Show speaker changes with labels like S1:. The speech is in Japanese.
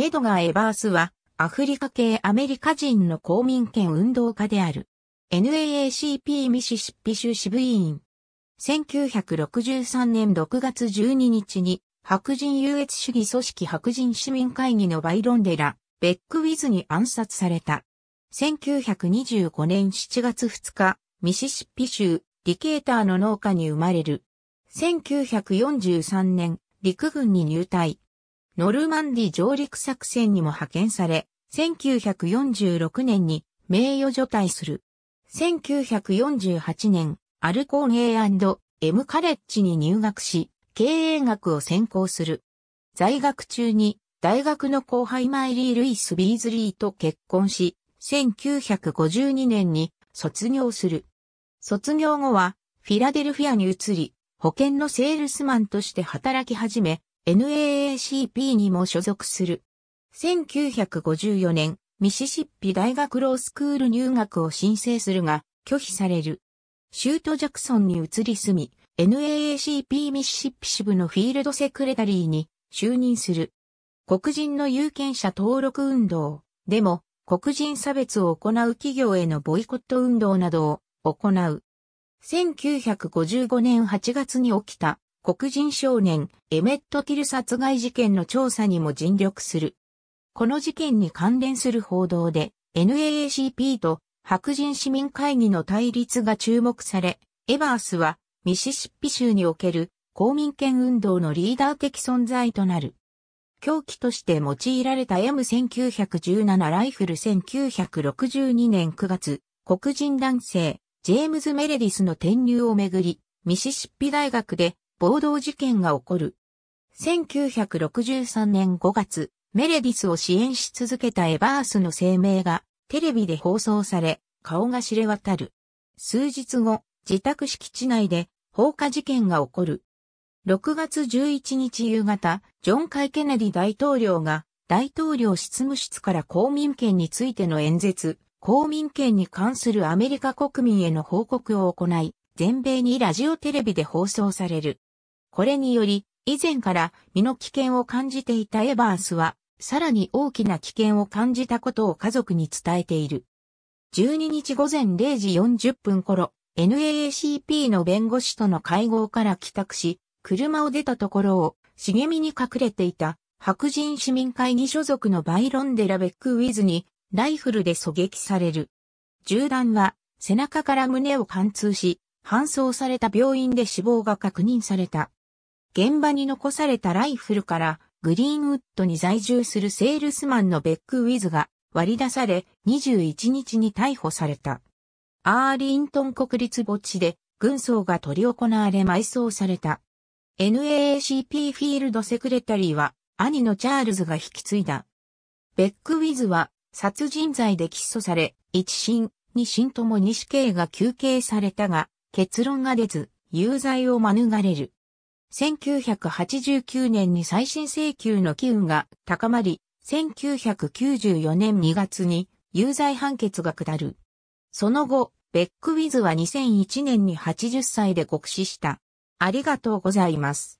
S1: メドガー・エバースは、アフリカ系アメリカ人の公民権運動家である。NAACP ミシシッピ州支部委員。1963年6月12日に、白人優越主義組織白人市民会議のバイロンデラ、ベックウィズに暗殺された。1925年7月2日、ミシシッピ州、ディケーターの農家に生まれる。1943年、陸軍に入隊。ノルマンディ上陸作戦にも派遣され、1946年に名誉除隊する。1948年、アルコーン A&M カレッジに入学し、経営学を専攻する。在学中に、大学の後輩マイリー・ルイス・ビーズリーと結婚し、1952年に卒業する。卒業後は、フィラデルフィアに移り、保険のセールスマンとして働き始め、NAACP にも所属する。1954年、ミシシッピ大学ロースクール入学を申請するが、拒否される。シュート・ジャクソンに移り住み、NAACP ミシシッピ支部のフィールドセクレタリーに就任する。黒人の有権者登録運動、でも黒人差別を行う企業へのボイコット運動などを行う。1955年8月に起きた黒人少年、エメット・ティル殺害事件の調査にも尽力する。この事件に関連する報道で、NAACP と白人市民会議の対立が注目され、エバースはミシシッピ州における公民権運動のリーダー的存在となる。狂気として用いられた M1917 ライフル1962年9月、黒人男性、ジェームズ・メレディスの転入をめぐり、ミシシッピ大学で暴動事件が起こる。1963年5月、メレディスを支援し続けたエバースの声明がテレビで放送され、顔が知れ渡る。数日後、自宅敷地内で放火事件が起こる。6月11日夕方、ジョン・カイ・ケネディ大統領が大統領執務室から公民権についての演説、公民権に関するアメリカ国民への報告を行い、全米にラジオテレビで放送される。これにより、以前から身の危険を感じていたエバースは、さらに大きな危険を感じたことを家族に伝えている。12日午前0時40分頃、NAACP の弁護士との会合から帰宅し、車を出たところを、茂みに隠れていた白人市民会議所属のバイロンデラ・ベック・ウィズにライフルで狙撃される。銃弾は背中から胸を貫通し、搬送された病院で死亡が確認された。現場に残されたライフルからグリーンウッドに在住するセールスマンのベック・ウィズが割り出され21日に逮捕された。アーリントン国立墓地で軍曹が取り行われ埋葬された。NAACP フィールドセクレタリーは兄のチャールズが引き継いだ。ベック・ウィズは殺人罪で起訴され、一審、二審とも二死刑が求刑されたが、結論が出ず、有罪を免れる。1989年に再審請求の機運が高まり、1994年2月に有罪判決が下る。その後、ベックウィズは2001年に80歳で国死した。ありがとうございます。